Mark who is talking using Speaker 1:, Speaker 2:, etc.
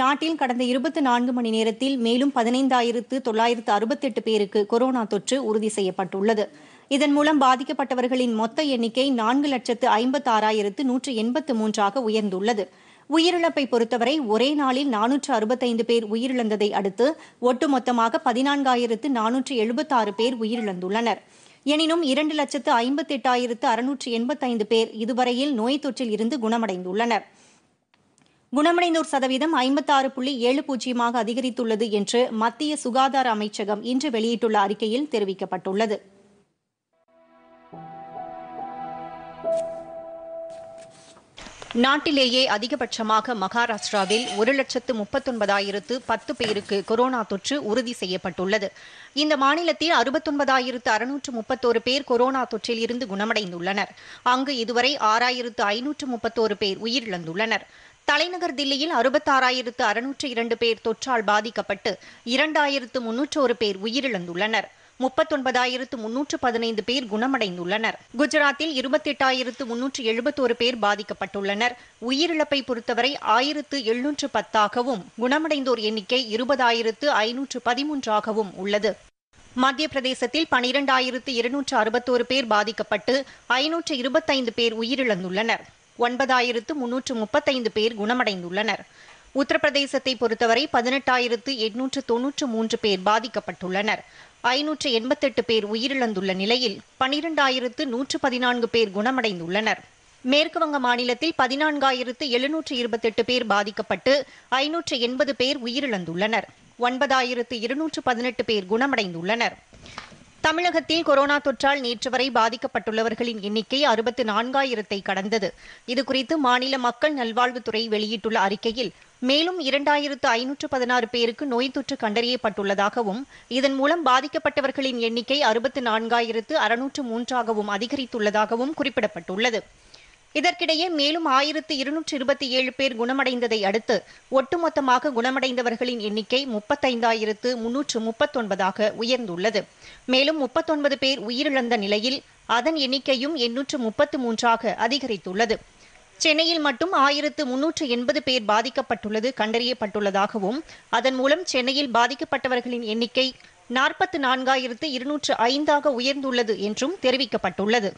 Speaker 1: நாட்டில் கடந்த இருபத்தி நான்கு மணி நேரத்தில் மேலும் பதினைந்தாயிரத்து தொள்ளாயிரத்து அறுபத்தெட்டு பேருக்கு கொரோனா தொற்று உறுதி செய்யப்பட்டுள்ளது இதன் மூலம் பாதிக்கப்பட்டவர்களின் மொத்த எண்ணிக்கை நான்கு லட்சத்து ஆறாயிரத்து நூற்று எண்பத்து மூன்றாக உயர்ந்துள்ளது உயிரிழப்பை பொறுத்தவரை ஒரே நாளில் நானூற்று அறுபத்தைந்து பேர் உயிரிழந்ததை அடுத்து ஒட்டுமொத்தமாக பதினான்காயிரத்து நானூற்று எழுபத்தாறு பேர் உயிரிழந்துள்ளனர் எனினும் இரண்டு லட்சத்து ஐம்பத்தெட்டாயிரத்து அறுநூற்று எண்பத்தைந்து பேர் இதுவரையில் நோய் தொற்றில் இருந்து குணமடைந்துள்ளனா் குணமடைந்தோர் சதவீதம் ஐம்பத்தாறு புள்ளி ஏழு பூஜ்ஜியமாக அதிகரித்துள்ளது என்று மத்திய சுகாதார அமைச்சகம் இன்று வெளியிட்டுள்ள அறிக்கையில் தெரிவிக்கப்பட்டுள்ளது நாட்டிலேயே அதிகபட்சமாக மகாராஷ்டிராவில் ஒரு லட்சத்து முப்பத்தொன்பதாயிரத்து பத்து பேருக்கு கொரோனா தொற்று உறுதி செய்யப்பட்டுள்ளது இந்த மாநிலத்தில் அறுபத்தொன்பதாயிரத்து அறுநூற்று முப்பத்தோரு பேர் கொரோனா தொற்றில் இருந்து குணமடைந்துள்ளனர் அங்கு இதுவரை ஆறாயிரத்து ஐநூற்று முப்பத்தோரு பேர் உயிரிழந்துள்ளனர் தலைநகர் தில்லியில் அறுபத்தாறாயிரத்து அறுநூற்று இரண்டு பேர் தொற்றால் பாதிக்கப்பட்டு இரண்டாயிரத்து முன்னூற்றோரு பேர் உயிரிழந்துள்ளனர் முப்பத்தொன்பதாயிரத்து முன்னூற்று பதினைந்து பேர் குணமடைந்துள்ளனர் குஜராத்தில் இருபத்தெட்டாயிரத்து முன்னூற்று எழுபத்தோரு பேர் பாதிக்கப்பட்டுள்ளனர் உயிரிழப்பை பொறுத்தவரை ஆயிரத்து எழுநூற்று பத்தாகவும் குணமடைந்தோர் எண்ணிக்கை இருபதாயிரத்து ஐநூற்று பதிமூன்றாகவும் உள்ளது மத்திய பிரதேசத்தில் பனிரெண்டாயிரத்து இருநூற்று அறுபத்தோரு பேர் பாதிக்கப்பட்டு ஐநூற்று இருபத்தைந்து பேர் உயிரிழந்துள்ளனர் ஒன்பதாயிரத்து முன்னூற்று முப்பத்தைந்து பேர் குணமடைந்துள்ளனர் உத்தரப்பிரதேசத்தை பொறுத்தவரை பதினெட்டாயிரத்து எட்நூற்று தொன்னூற்று மூன்று பேர் பாதிக்கப்பட்டுள்ளனர் ஐநூற்று எண்பத்தெட்டு பேர் உயிரிழந்துள்ள நிலையில் பனிரெண்டாயிரத்து நூற்று பதினான்கு பேர் குணமடைந்துள்ளனர் மேற்குவங்க மாநிலத்தில் பதினான்காயிரத்து எழுநூற்று இருபத்தெட்டு பேர் பாதிக்கப்பட்டு ஐநூற்று எண்பது பேர் உயிரிழந்துள்ளனர் ஒன்பதாயிரத்து இருநூற்று பதினெட்டு பேர் குணமடைந்துள்ளனர் தமிழகத்தில் கொரோனா தொற்றால் நேற்று வரை பாதிக்கப்பட்டுள்ளவர்களின் எண்ணிக்கை அறுபத்து நான்காயிரத்தை கடந்தது இதுகுறித்து மாநில மக்கள் நல்வாழ்வுத்துறை வெளியிட்டுள்ள அறிக்கையில் மேலும் இரண்டாயிரத்து ஐநூற்று பதினாறு பேருக்கு நோய் தொற்று கண்டறியப்பட்டுள்ளதாகவும் இதன் மூலம் பாதிக்கப்பட்டவர்களின் எண்ணிக்கை அறுபத்து நான்காயிரத்து அறுநூற்று மூன்றாகவும் அதிகரித்துள்ளதாகவும் குறிப்பிடப்பட்டுள்ளது இதற்கிடையே மேலும் ஆயிரத்து இருநூற்று இருபத்தி ஏழு பேர் குணமடைந்ததை அடுத்து ஒட்டுமொத்தமாக குணமடைந்தவர்களின் எண்ணிக்கை முப்பத்தைந்தாயிரத்து முன்னூற்று முப்பத்தொன்பதாக உயர்ந்துள்ளது மேலும் முப்பத்தொன்பது பேர் உயிரிழந்த நிலையில் அதன் எண்ணிக்கையும் எண்ணூற்று முப்பத்து மூன்றாக அதிகரித்துள்ளது சென்னையில் மட்டும் ஆயிரத்து முன்னூற்று எண்பது பேர் பாதிக்கப்பட்டுள்ளது கண்டறியப்பட்டுள்ளதாகவும் அதன் மூலம் சென்னையில் பாதிக்கப்பட்டவர்களின் எண்ணிக்கை நாற்பத்து நான்காயிரத்து இருநூற்று ஐந்தாக உயர்ந்துள்ளது என்றும் தெரிவிக்கப்பட்டுள்ளது